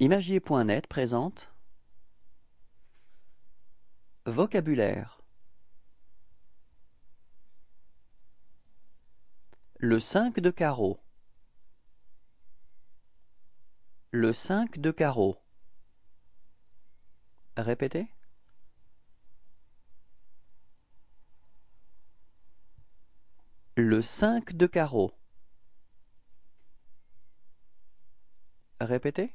Imagier.net présente Vocabulaire Le 5 de carreau Le 5 de carreau Répétez Le 5 de carreau Répétez